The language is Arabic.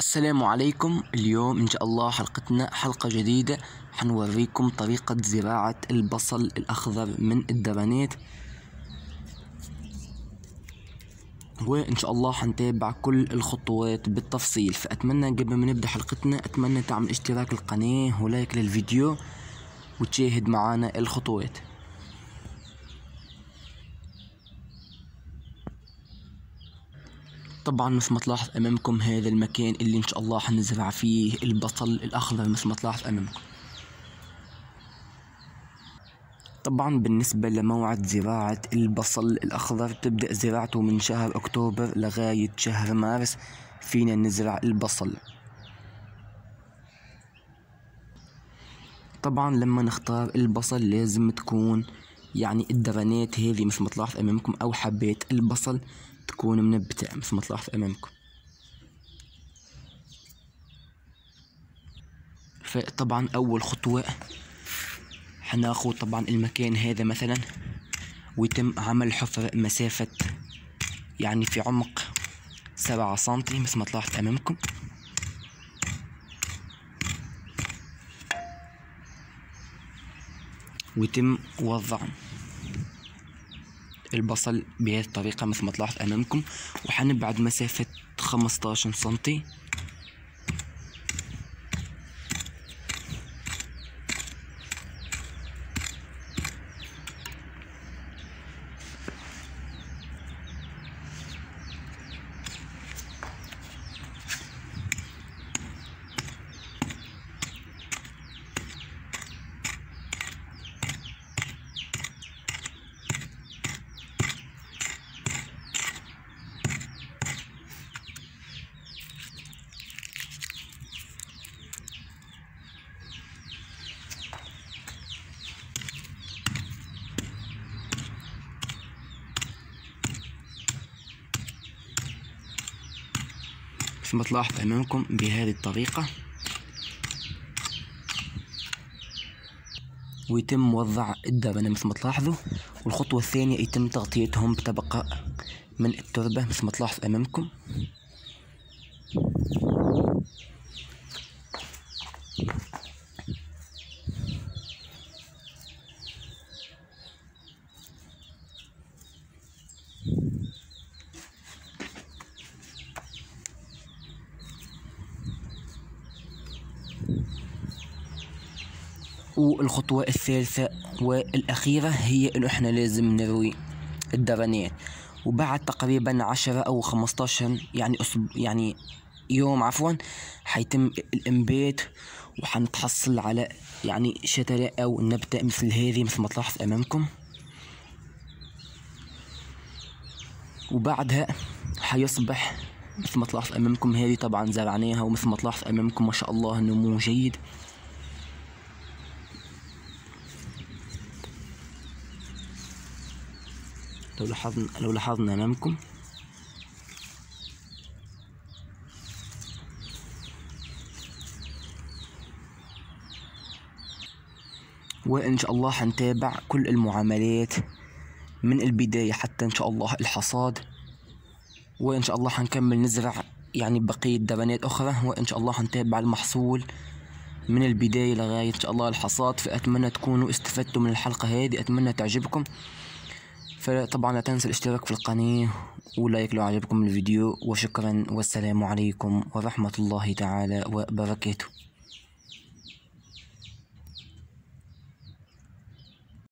السلام عليكم اليوم ان شاء الله حلقتنا حلقه جديده حنوريكم طريقه زراعه البصل الاخضر من الدرانيت وان شاء الله حنتابع كل الخطوات بالتفصيل فاتمنى قبل ما نبدا حلقتنا اتمنى تعمل اشتراك القناه ولايك للفيديو وتشاهد معانا الخطوات طبعا مثل ما تلاحظ امامكم هذا المكان اللي ان شاء الله حنزرع فيه البصل الاخضر مثل ما تلاحظ امامكم طبعا بالنسبة لموعد زراعة البصل الأخضر تبدأ زراعته من شهر أكتوبر لغاية شهر مارس فينا نزرع البصل طبعا لما نختار البصل لازم تكون يعني الدرنات هذه مثل ما تلاحظ أمامكم أو حبات البصل تكون منبتة مثل ما تلاحظ أمامكم فطبعا أول خطوة هناخد طبعا المكان هذا مثلا ويتم عمل حفرة مسافة يعني في عمق سبعة سنتي مثل ما تلاحظ أمامكم ويتم وضع البصل بهذه الطريقة مثل ما تلاحظ أمامكم وحنبعد مسافة خمستاشر سنتي مثل ما تلاحظ أمامكم بهذه الطريقة ويتم وضع الدرنة مثل ما تلاحظوا والخطوة الثانية يتم تغطيتهم بطبقة من التربة مثل ما تلاحظ أمامكم Thank you. والخطوة الثالثة والأخيرة هي إنه إحنا لازم نروي الدرنية وبعد تقريبا عشرة أو خمستاشر يعني أسب يعني يوم عفوا حيتم الإنبات وحنتحصل على يعني شتلة أو نبتة مثل هذه مثل ما تلاحظ أمامكم وبعدها حيصبح مثل ما تلاحظ أمامكم هذه طبعا زرعناها ومثل ما تلاحظ أمامكم ما شاء الله نمو جيد لو لاحظنا لو لاحظنا أمامكم وإن شاء الله هنتابع كل المعاملات من البداية حتى إن شاء الله الحصاد وإن شاء الله هنكمل نزرع يعني بقية دبنات أخرى وإن شاء الله هنتابع المحصول من البداية لغاية إن شاء الله الحصاد فأتمنى تكونوا استفدتوا من الحلقة هذه أتمنى تعجبكم فطبعا لا تنسوا الاشتراك في القناة ولايك لو عجبكم الفيديو وشكرا والسلام عليكم ورحمة الله تعالى وبركاته